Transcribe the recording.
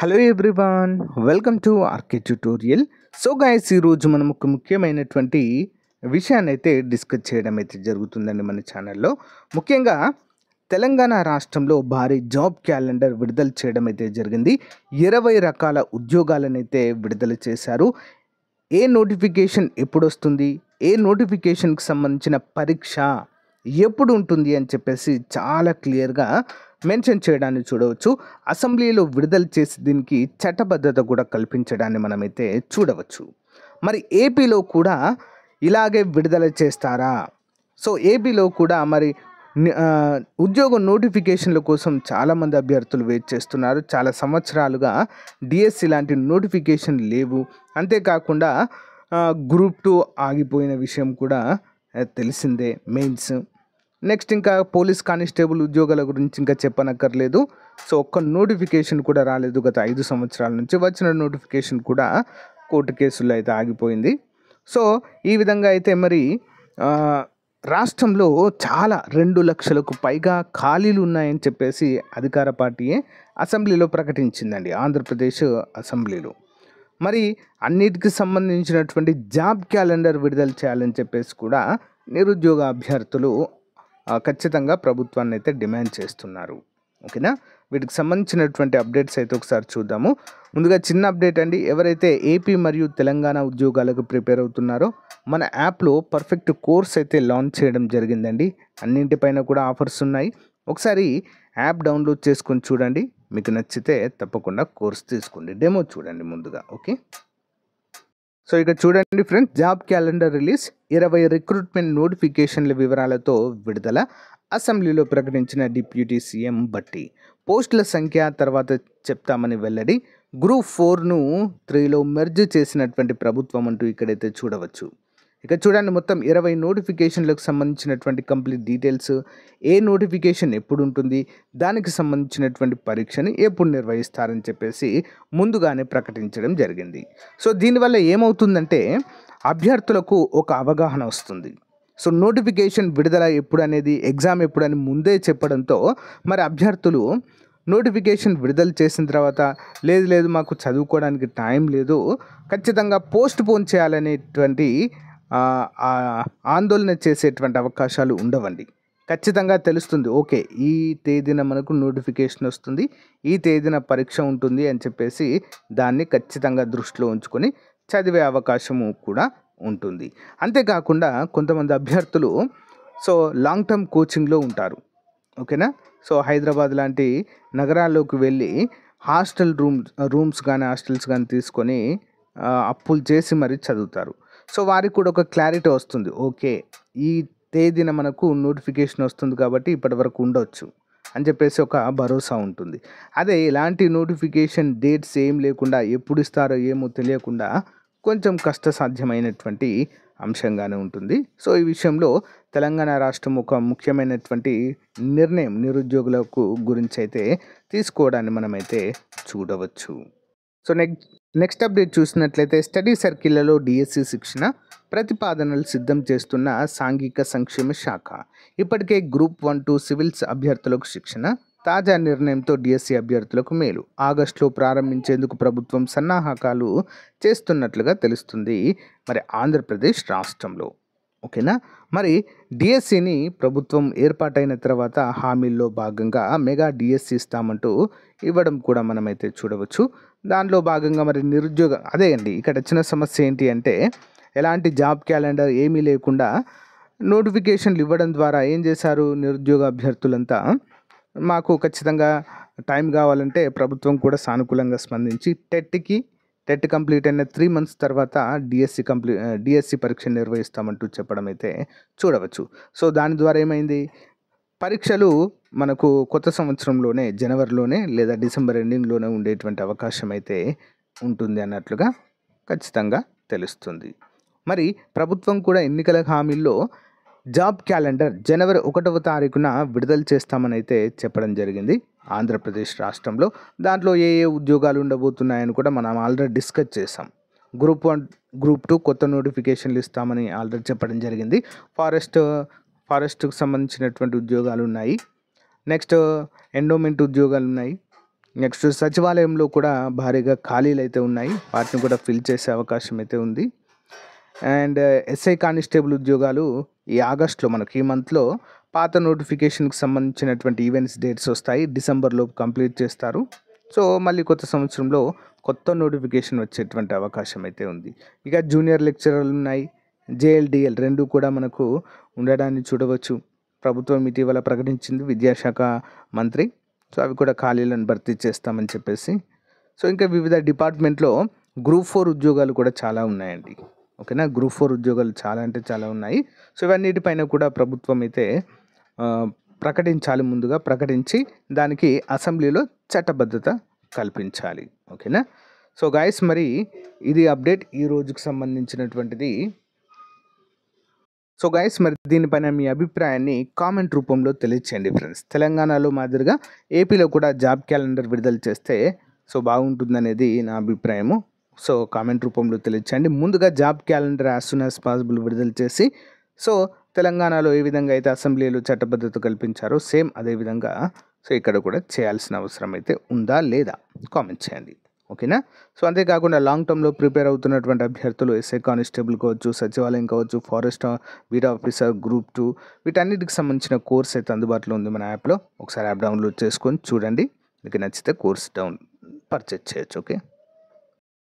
hello everyone welcome to RK tutorial so guys ఈరోజు మనం ఒక ముఖ్యమైనటువంటి విషయాన్ని అయితే డిస్కస్ చేయడం అయితే జరుగుతుందండి మన ఛానల్లో ముఖ్యంగా తెలంగాణ రాష్ట్రంలో భారీ జాబ్ క్యాలెండర్ విడుదల చేయడం అయితే జరిగింది ఇరవై రకాల ఉద్యోగాలను అయితే విడుదల చేశారు ఏ నోటిఫికేషన్ ఎప్పుడొస్తుంది ఏ నోటిఫికేషన్కి సంబంధించిన పరీక్ష ఎప్పుడు ఉంటుంది అని చెప్పేసి చాలా క్లియర్గా మెన్షన్ చేయడాన్ని చూడవచ్చు అసెంబ్లీలో విడుదల చేసి దీనికి చట్టబద్ధత కూడా కల్పించడాన్ని మనమైతే చూడవచ్చు మరి ఏపీలో కూడా ఇలాగే విడుదల చేస్తారా సో ఏపీలో కూడా మరి ఉద్యోగ నోటిఫికేషన్ల కోసం చాలామంది అభ్యర్థులు వెయిట్ చేస్తున్నారు చాలా సంవత్సరాలుగా డిఎస్సి లాంటి నోటిఫికేషన్ లేవు అంతేకాకుండా గ్రూప్ టూ ఆగిపోయిన విషయం కూడా తెలిసిందే మెయిన్స్ నెక్స్ట్ ఇంకా పోలీస్ కానిస్టేబుల్ ఉద్యోగాల గురించి ఇంకా చెప్పనక్కర్లేదు సో ఒక్క నోటిఫికేషన్ కూడా రాలేదు గత ఐదు సంవత్సరాల నుంచి వచ్చిన నోటిఫికేషన్ కూడా కోర్టు కేసుల్లో అయితే ఆగిపోయింది సో ఈ విధంగా అయితే మరి రాష్ట్రంలో చాలా రెండు లక్షలకు పైగా ఖాళీలు ఉన్నాయని చెప్పేసి అధికార పార్టీయే అసెంబ్లీలో ప్రకటించిందండి ఆంధ్రప్రదేశ్ అసెంబ్లీలో మరి అన్నిటికి సంబంధించినటువంటి జాబ్ క్యాలెండర్ విడుదల చేయాలని చెప్పేసి కూడా నిరుద్యోగ అభ్యర్థులు ఖచ్చితంగా ప్రభుత్వాన్ని అయితే డిమాండ్ చేస్తున్నారు ఓకేనా వీటికి సంబంధించినటువంటి అప్డేట్స్ అయితే ఒకసారి చూద్దాము ముందుగా చిన్న అప్డేట్ అండి ఎవరైతే ఏపీ మరియు తెలంగాణ ఉద్యోగాలకు ప్రిపేర్ అవుతున్నారో మన యాప్లో పర్ఫెక్ట్ కోర్స్ అయితే లాంచ్ చేయడం జరిగిందండి అన్నింటిపైన కూడా ఆఫర్స్ ఉన్నాయి ఒకసారి యాప్ డౌన్లోడ్ చేసుకొని చూడండి మీకు నచ్చితే తప్పకుండా కోర్స్ తీసుకోండి డెమో చూడండి ముందుగా ఓకే సో ఇక చూడండి ఫ్రెండ్స్ జాబ్ క్యాలెండర్ రిలీజ్ ఇరవై రిక్రూట్మెంట్ నోటిఫికేషన్ల వివరాలతో విడుదల అసెంబ్లీలో ప్రకటించిన డిప్యూటీ సీఎం బట్టి పోస్టుల సంఖ్య తర్వాత చెప్తామని వెల్లడి గ్రూప్ ఫోర్ను త్రీలో మెర్జ్ చేసినటువంటి ప్రభుత్వం అంటూ ఇక్కడైతే చూడవచ్చు ఇక చూడండి మొత్తం ఇరవై నోటిఫికేషన్లకు సంబంధించినటువంటి కంప్లీట్ డీటెయిల్స్ ఏ నోటిఫికేషన్ ఎప్పుడు ఉంటుంది దానికి సంబంధించినటువంటి పరీక్షని ఎప్పుడు నిర్వహిస్తారని చెప్పేసి ముందుగానే ప్రకటించడం జరిగింది సో దీనివల్ల ఏమవుతుందంటే అభ్యర్థులకు ఒక అవగాహన వస్తుంది సో నోటిఫికేషన్ విడుదల ఎప్పుడు అనేది ఎగ్జామ్ ఎప్పుడని ముందే చెప్పడంతో మరి అభ్యర్థులు నోటిఫికేషన్ విడుదల చేసిన తర్వాత లేదు లేదు మాకు చదువుకోవడానికి టైం లేదు ఖచ్చితంగా పోస్ట్ పోన్ చేయాలనేటువంటి ఆందోళన చేసేటువంటి అవకాశాలు ఉండవండి ఖచ్చితంగా తెలుస్తుంది ఓకే ఈ తేదీన మనకు నోటిఫికేషన్ వస్తుంది ఈ తేదీన పరీక్ష ఉంటుంది అని చెప్పేసి దాన్ని ఖచ్చితంగా దృష్టిలో ఉంచుకొని చదివే అవకాశము కూడా ఉంటుంది అంతేకాకుండా కొంతమంది అభ్యర్థులు సో లాంగ్ టర్మ్ కోచింగ్లో ఉంటారు ఓకేనా సో హైదరాబాద్ లాంటి నగరాల్లోకి వెళ్ళి హాస్టల్ రూమ్ రూమ్స్ కానీ హాస్టల్స్ కానీ తీసుకొని అప్పులు చేసి మరీ చదువుతారు సో వారికి కూడా ఒక క్లారిటీ వస్తుంది ఓకే ఈ తేదీన మనకు నోటిఫికేషన్ వస్తుంది కాబట్టి ఇప్పటి వరకు ఉండొచ్చు అని చెప్పేసి ఒక భరోసా ఉంటుంది అదే ఎలాంటి నోటిఫికేషన్ డేట్స్ ఏం లేకుండా ఎప్పుడు ఇస్తారో ఏమో తెలియకుండా కొంచెం కష్ట సాధ్యమైనటువంటి అంశంగానే ఉంటుంది సో ఈ విషయంలో తెలంగాణ రాష్ట్రం ఒక ముఖ్యమైనటువంటి నిర్ణయం నిరుద్యోగులకు గురించి అయితే తీసుకోవడాన్ని మనమైతే చూడవచ్చు సో నెక్స్ట్ నెక్స్ట్ అప్డేట్ చూసినట్లయితే స్టడీ సర్కిళ్లలో డిఎస్సి శిక్షణ ప్రతిపాదనలు సిద్ధం చేస్తున్న సాంఘిక సంక్షేమ శాఖ ఇప్పటికే గ్రూప్ వన్ టూ సివిల్స్ అభ్యర్థులకు శిక్షణ తాజా నిర్ణయంతో డిఎస్సి అభ్యర్థులకు మేలు ఆగస్టులో ప్రారంభించేందుకు ప్రభుత్వం సన్నాహకాలు చేస్తున్నట్లుగా తెలుస్తుంది మరి ఆంధ్రప్రదేశ్ రాష్ట్రంలో ఓకేనా మరి డిఎస్సిని ప్రభుత్వం ఏర్పాటైన తర్వాత హామీల్లో భాగంగా మెగా డిఎస్సి ఇస్తామంటూ ఇవ్వడం కూడా మనమైతే చూడవచ్చు దాంట్లో భాగంగా మరి నిరుద్యోగ అదే అండి ఇక్కడ వచ్చిన సమస్య ఏంటి అంటే ఎలాంటి జాబ్ క్యాలెండర్ ఏమీ లేకుండా నోటిఫికేషన్లు ఇవ్వడం ద్వారా ఏం చేశారు నిరుద్యోగ అభ్యర్థులంతా మాకు ఖచ్చితంగా టైం కావాలంటే ప్రభుత్వం కూడా సానుకూలంగా స్పందించి టెట్కి టెట్ కంప్లీట్ అయిన త్రీ మంత్స్ తర్వాత డిఎస్సి కంప్లీ డిఎస్సి పరీక్ష నిర్వహిస్తామంటూ చెప్పడం అయితే చూడవచ్చు సో దాని ద్వారా ఏమైంది పరీక్షలు మనకు కొత్త సంవత్సరంలోనే జనవరిలోనే లేదా డిసెంబర్ ఎండింగ్లోనే ఉండేటువంటి అవకాశం అయితే ఉంటుంది అన్నట్లుగా ఖచ్చితంగా తెలుస్తుంది మరి ప్రభుత్వం కూడా ఎన్నికల హామీల్లో జాబ్ క్యాలెండర్ జనవరి ఒకటవ తారీఖున విడుదల చేస్తామని అయితే చెప్పడం జరిగింది ఆంధ్రప్రదేశ్ రాష్ట్రంలో దాంట్లో ఏ ఏ ఉద్యోగాలు ఉండబోతున్నాయని కూడా మనం ఆల్రెడీ డిస్కస్ చేసాం గ్రూప్ వన్ గ్రూప్ టూ కొత్త నోటిఫికేషన్లు ఇస్తామని ఆల్రెడీ చెప్పడం జరిగింది ఫారెస్ట్ ఫారెస్ట్కి సంబంధించినటువంటి ఉద్యోగాలు ఉన్నాయి నెక్స్ట్ ఎండోమెంట్ ఉద్యోగాలు ఉన్నాయి నెక్స్ట్ సచివాలయంలో కూడా భారీగా ఖాళీలు అయితే ఉన్నాయి వాటిని కూడా ఫిల్ చేసే అవకాశం అయితే ఉంది అండ్ ఎస్ఐ కానిస్టేబుల్ ఉద్యోగాలు ఈ ఆగస్ట్లో మనకి ఈ మంత్లో పాత నోటిఫికేషన్కి సంబంధించినటువంటి ఈవెంట్స్ డేట్స్ వస్తాయి డిసెంబర్లో కంప్లీట్ చేస్తారు సో మళ్ళీ కొత్త సంవత్సరంలో కొత్త నోటిఫికేషన్ వచ్చేటువంటి అవకాశం అయితే ఉంది ఇక జూనియర్ లెక్చరర్లు ఉన్నాయి జేఎల్డిఎల్ రెండు కూడా మనకు ఉండడాన్ని చూడవచ్చు ప్రభుత్వం ఇటీవల ప్రకటించింది విద్యాశాఖ మంత్రి సో అవి కూడా ఖాళీలను భర్తీ చేస్తామని చెప్పేసి సో ఇంకా వివిధ డిపార్ట్మెంట్లో గ్రూప్ ఫోర్ ఉద్యోగాలు కూడా చాలా ఉన్నాయండి ఓకేనా గ్రూప్ ఫోర్ ఉద్యోగాలు చాలా అంటే చాలా ఉన్నాయి సో ఇవన్నిటిపైన కూడా ప్రభుత్వం అయితే ప్రకటించాలి ముందుగా ప్రకటించి దానికి అసెంబ్లీలో చట్టబద్ధత కల్పించాలి ఓకేనా సో గాయస్ మరి ఇది అప్డేట్ ఈ రోజుకు సంబంధించినటువంటిది సో గైస్ మరి దీనిపైన మీ అభిప్రాయాన్ని కామెంట్ రూపంలో తెలియచేయండి ఫ్రెండ్స్ తెలంగాణలో మాదిరిగా ఏపీలో కూడా జాబ్ క్యాలెండర్ విడుదల చేస్తే సో బాగుంటుందనేది నా అభిప్రాయము సో కామెంట్ రూపంలో తెలియచేయండి ముందుగా job calendar as soon as possible విడుదల చేసి సో తెలంగాణలో ఏ విధంగా అయితే అసెంబ్లీలో చట్టబద్ధత కల్పించారో సేమ్ అదేవిధంగా సో ఇక్కడ కూడా చేయాల్సిన అవసరం అయితే ఉందా లేదా కామెంట్ చేయండి ఓకేనా సో అంతేకాకుండా లాంగ్ టర్మ్లో ప్రిపేర్ అవుతున్నటువంటి అభ్యర్థులు ఎస్ఐ కానిస్టేబుల్ కావచ్చు సచివాలయం కావచ్చు forest beat officer group two వీటన్నిటికి సంబంధించిన కోర్స్ అయితే అందుబాటులో ఉంది మన యాప్లో ఒకసారి యాప్ డౌన్లోడ్ చేసుకొని చూడండి మీకు నచ్చితే కోర్స్ డౌన్ పర్చేజ్ చేయొచ్చు ఓకే